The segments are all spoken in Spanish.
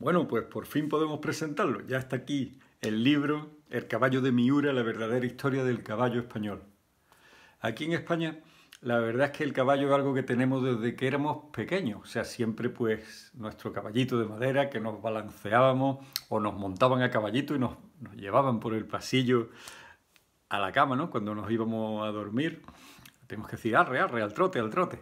Bueno, pues por fin podemos presentarlo. Ya está aquí el libro El caballo de Miura, la verdadera historia del caballo español. Aquí en España, la verdad es que el caballo es algo que tenemos desde que éramos pequeños. O sea, siempre pues nuestro caballito de madera que nos balanceábamos o nos montaban a caballito y nos, nos llevaban por el pasillo a la cama, ¿no? Cuando nos íbamos a dormir. Tenemos que decir, arre, arre, al trote, al trote.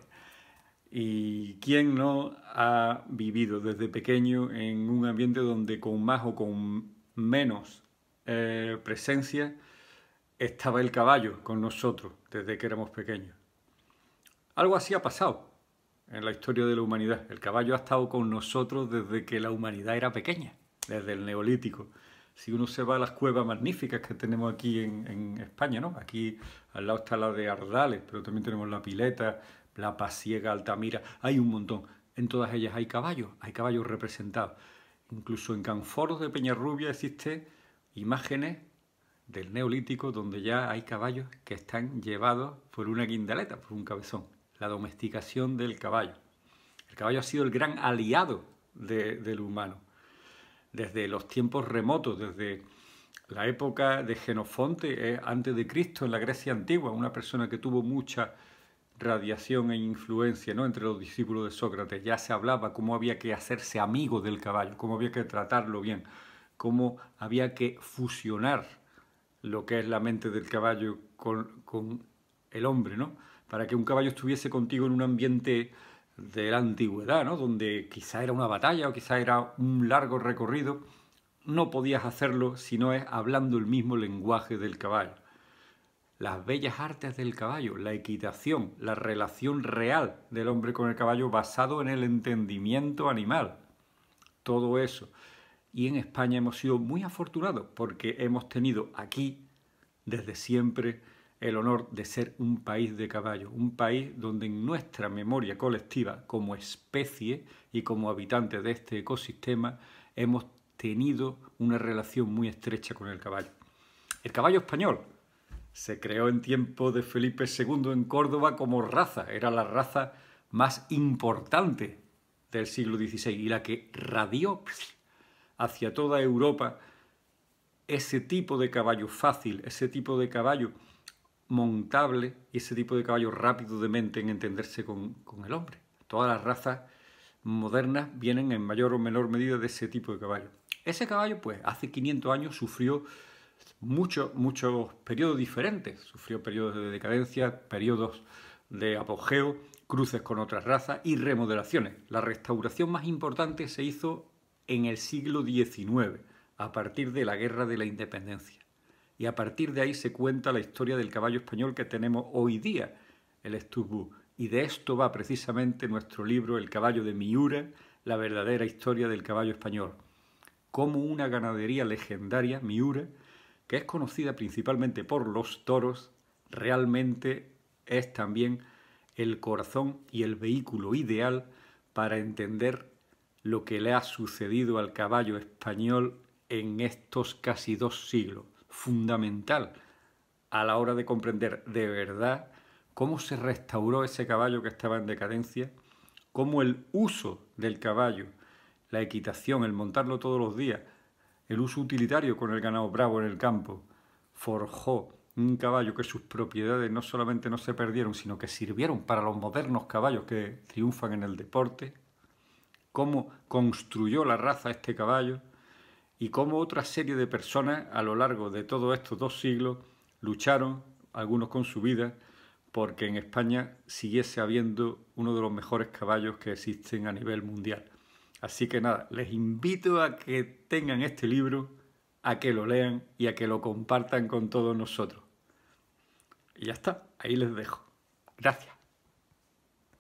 ¿Y quién no ha vivido desde pequeño en un ambiente donde con más o con menos eh, presencia estaba el caballo con nosotros desde que éramos pequeños? Algo así ha pasado en la historia de la humanidad. El caballo ha estado con nosotros desde que la humanidad era pequeña, desde el neolítico. Si uno se va a las cuevas magníficas que tenemos aquí en, España, Aquí al lado está la de Ardales, pero también tenemos la Pileta, la Pasiega, Altamira, hay un montón. En todas ellas hay caballos, hay caballos representados. Incluso en Canforos de Peñarrubia existen imágenes del Neolítico donde ya hay caballos que están llevados por una guindaleta, por un cabezón. La domesticación del caballo. El caballo ha sido el gran aliado del humano. Desde los tiempos remotos, desde la época de Genofonte, eh, antes de Cristo, en la Grecia antigua, una persona que tuvo mucha radiación e influencia ¿no? entre los discípulos de Sócrates. Ya se hablaba cómo había que hacerse amigo del caballo, cómo había que tratarlo bien, cómo había que fusionar lo que es la mente del caballo con, el hombre, ¿no? Para que un caballo estuviese contigo en un ambiente de la antigüedad, Donde quizá era una batalla o quizá era un largo recorrido, no podías hacerlo si no es hablando el mismo lenguaje del caballo las bellas artes del caballo, la equitación, la relación real del hombre con el caballo basado en el entendimiento animal. Todo eso. Y en España hemos sido muy afortunados porque hemos tenido aquí desde siempre el honor de ser un país de caballo, un país donde en nuestra memoria colectiva como especie y como habitante de este ecosistema hemos tenido una relación muy estrecha con el caballo. El caballo español, se creó en tiempo de Felipe II en Córdoba como raza, era la raza más importante del siglo XVI y la que radió hacia toda Europa ese tipo de caballo fácil, ese tipo de caballo montable y ese tipo de caballo rápido de mente en entenderse con, el hombre. Todas las razas modernas vienen en mayor o menor medida de ese tipo de caballo. Ese caballo, pues, hace 500 años sufrió muchos, muchos periodos diferentes. Sufrió periodos de decadencia, periodos de apogeo, cruces con otras razas y remodelaciones. La restauración más importante se hizo en el siglo XIX, a partir de la Guerra de la Independencia. Y a partir de ahí se cuenta la historia del caballo español que tenemos hoy día, el Stubu... Y de esto va precisamente nuestro libro El caballo de Miura, la verdadera historia del caballo español. ...como una ganadería legendaria, Miura, que es conocida principalmente por los toros, realmente es también el corazón y el vehículo ideal para entender lo que le ha sucedido al caballo español en estos casi dos siglos. Fundamental a la hora de comprender de verdad cómo se restauró ese caballo que estaba en decadencia, cómo el uso del caballo, la equitación, el montarlo todos los días, el uso utilitario con el ganado bravo en el campo. Forjó un caballo que sus propiedades no solamente no se perdieron, sino que sirvieron para los modernos caballos que triunfan en el deporte, cómo construyó la raza este caballo y cómo otra serie de personas a lo largo de todos estos dos siglos lucharon, algunos con su vida, porque en España siguiese habiendo uno de los mejores caballos que existen a nivel mundial. Así que nada, les invito a que tengan este libro, a que lo lean y a que lo compartan con todos nosotros. Y ya está, ahí les dejo. Gracias.